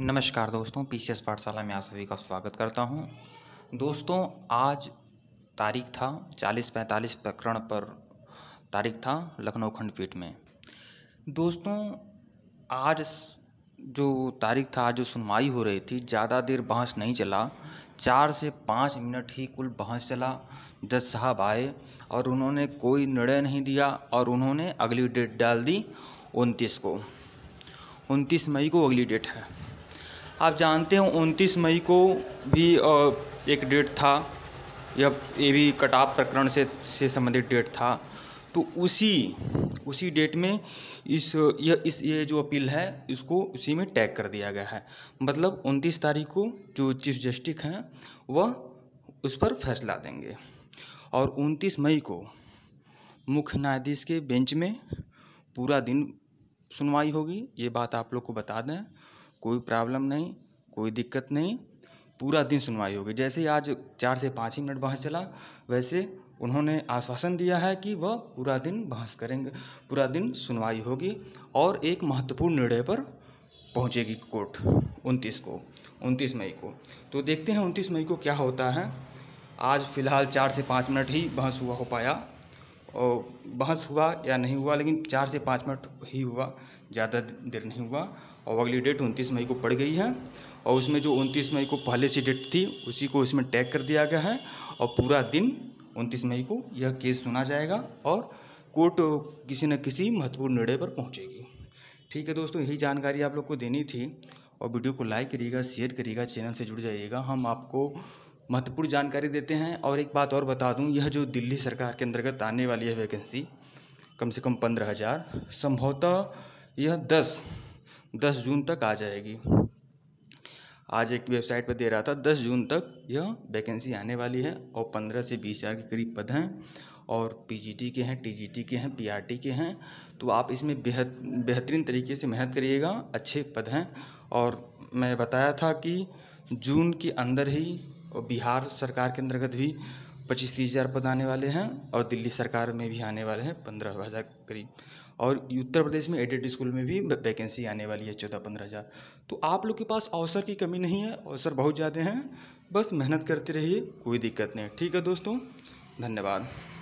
नमस्कार दोस्तों P C पाठशाला में आप सभी का स्वागत करता हूं दोस्तों आज तारीख था चालीस पैंतालीस प्रकरण पर तारीख था लखनऊ खंडपीठ में दोस्तों आज जो तारीख था आज जो सुनवाई हो रही थी ज़्यादा देर बहस नहीं चला चार से पाँच मिनट ही कुल बहस चला जज साहब आए और उन्होंने कोई निर्णय नहीं दिया और उन्होंने अगली डेट डाल दी उनतीस को उनतीस मई को अगली डेट है आप जानते हो उनतीस मई को भी एक डेट था या ये भी कटाप प्रकरण से से संबंधित डेट था तो उसी उसी डेट में इस यह इस ये जो अपील है इसको उसी में टैग कर दिया गया है मतलब उनतीस तारीख को जो चीफ जस्टिस हैं वह उस पर फैसला देंगे और उनतीस मई को मुख्य न्यायाधीश के बेंच में पूरा दिन सुनवाई होगी ये बात आप लोग को बता दें कोई प्रॉब्लम नहीं कोई दिक्कत नहीं पूरा दिन सुनवाई होगी जैसे आज चार से पाँच ही मिनट बहस चला वैसे उन्होंने आश्वासन दिया है कि वह पूरा दिन बहस करेंगे पूरा दिन सुनवाई होगी और एक महत्वपूर्ण निर्णय पर पहुंचेगी कोर्ट उनतीस को उनतीस मई को तो देखते हैं उनतीस मई को क्या होता है आज फ़िलहाल चार से पाँच मिनट ही बहस हुआ हो पाया और बहस हुआ या नहीं हुआ लेकिन चार से पाँच मिनट ही हुआ ज़्यादा देर नहीं हुआ और अगली डेट उनतीस मई को पड़ गई है और उसमें जो उनतीस मई को पहले से डेट थी उसी को इसमें टैग कर दिया गया है और पूरा दिन उनतीस मई को यह केस सुना जाएगा और कोर्ट किसी न किसी महत्वपूर्ण निर्णय पर पहुंचेगी ठीक है दोस्तों यही जानकारी आप लोग को देनी थी और वीडियो को लाइक करिएगा शेयर करिएगा चैनल से जुड़ जाइएगा हम आपको महत्वपूर्ण जानकारी देते हैं और एक बात और बता दूं यह जो दिल्ली सरकार के अंतर्गत आने वाली है वैकेंसी कम से कम पंद्रह हज़ार संभवतः यह दस दस जून तक आ जाएगी आज एक वेबसाइट पर दे रहा था दस जून तक यह वैकेंसी आने वाली है और पंद्रह से बीस हज़ार के करीब पद हैं और पीजीटी के हैं टीजीटी के हैं पीआरटी के हैं तो आप इसमें बेहद बेहतरीन तरीके से मेहनत करिएगा अच्छे पद हैं और मैं बताया था कि जून के अंदर ही और बिहार सरकार के अंतर्गत भी पच्चीस तीस हज़ार पद आने वाले हैं और दिल्ली सरकार में भी आने वाले हैं पंद्रह हज़ार करीब और उत्तर प्रदेश में एडेड स्कूल में भी वैकेंसी आने वाली है चौदह पंद्रह हज़ार तो आप लोग के पास अवसर की कमी नहीं है अवसर बहुत ज़्यादा हैं बस मेहनत करते रहिए कोई दिक्कत नहीं ठीक है दोस्तों धन्यवाद